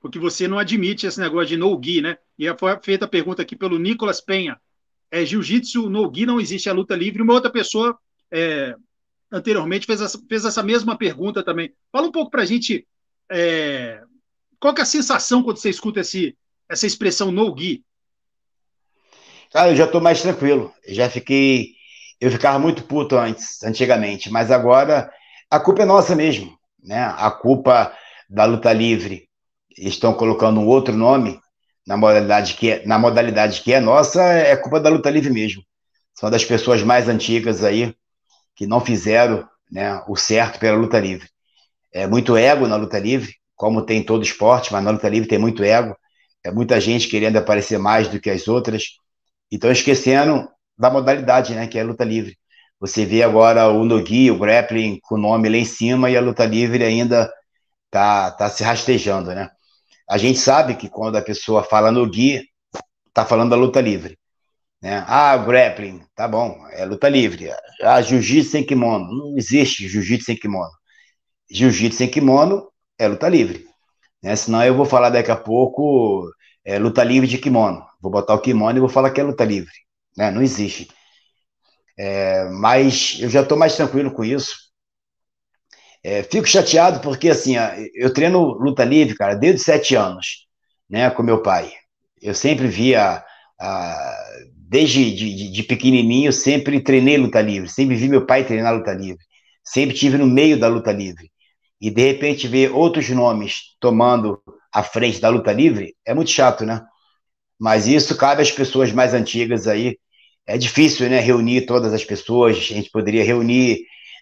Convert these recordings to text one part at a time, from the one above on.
porque você não admite esse negócio de no-gi, né? E foi feita a pergunta aqui pelo Nicolas Penha. É, Jiu-jitsu, no-gi não existe a é luta livre. Uma outra pessoa é, anteriormente fez essa, fez essa mesma pergunta também. Fala um pouco para a gente é, qual que é a sensação quando você escuta esse, essa expressão no-gi? Cara, eu já estou mais tranquilo. Eu já fiquei... Eu ficava muito puto antes, antigamente, mas agora a culpa é nossa mesmo, né? A culpa da luta livre estão colocando um outro nome na modalidade que é, na modalidade que é nossa, é culpa da luta livre mesmo. São das pessoas mais antigas aí que não fizeram né, o certo pela luta livre. É muito ego na luta livre, como tem todo esporte, mas na luta livre tem muito ego. É muita gente querendo aparecer mais do que as outras. Então esquecendo da modalidade, né, que é a luta livre. Você vê agora o Nogi, o grappling com o nome lá em cima e a luta livre ainda tá, tá se rastejando, né? A gente sabe que quando a pessoa fala no guia, tá falando da luta livre. Né? Ah, grappling, tá bom, é luta livre. Ah, jiu-jitsu sem kimono. Não existe jiu-jitsu sem kimono. Jiu-jitsu sem kimono é luta livre. Né? Senão eu vou falar daqui a pouco é, luta livre de kimono. Vou botar o kimono e vou falar que é luta livre. Né? Não existe. É, mas eu já estou mais tranquilo com isso, é, fico chateado porque, assim, eu treino luta livre, cara, desde sete anos, né, com meu pai. Eu sempre via, a, desde de, de pequenininho, sempre treinei luta livre, sempre vi meu pai treinar luta livre, sempre tive no meio da luta livre. E, de repente, ver outros nomes tomando a frente da luta livre é muito chato, né? Mas isso cabe às pessoas mais antigas aí. É difícil, né, reunir todas as pessoas, a gente poderia reunir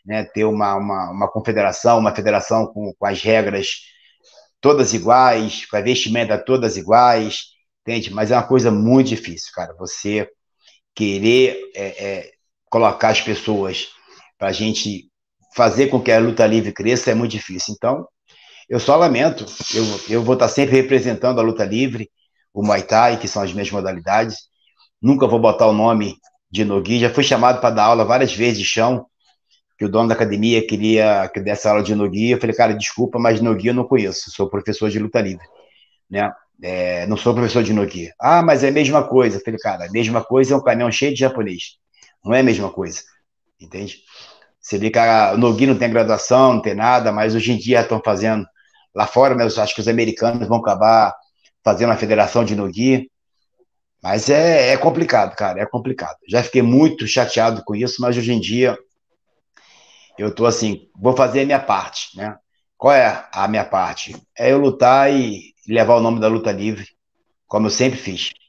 né, ter uma, uma, uma, confederação, uma federação com, com, as regras todas iguais, com a vestimenta todas iguais, entende? Mas é uma coisa muito difícil, cara, você querer é, é, colocar as pessoas para a gente fazer com que a luta livre cresça é muito difícil. Então, eu só lamento, eu, eu vou estar sempre representando a luta livre, o Muay Thai, que são as minhas modalidades, nunca vou botar o nome de Nogui, já fui chamado para dar aula várias vezes de chão, que o dono da academia queria que eu desse aula de Nogi, eu falei, cara, desculpa, mas Nogi eu não conheço, sou professor de luta livre, né? É, não sou professor de Nogi. Ah, mas é a mesma coisa. Eu falei, cara, a mesma coisa é um caminhão cheio de japonês. Não é a mesma coisa, entende? Você vê que a Nogi não tem graduação, não tem nada, mas hoje em dia estão fazendo. Lá fora, né, acho que os americanos vão acabar fazendo a federação de Nogi, mas é, é, complicado, cara, é complicado. Já fiquei muito chateado com isso, mas hoje em dia eu tô assim, vou fazer a minha parte, né? Qual é a minha parte? É eu lutar e levar o nome da luta livre, como eu sempre fiz.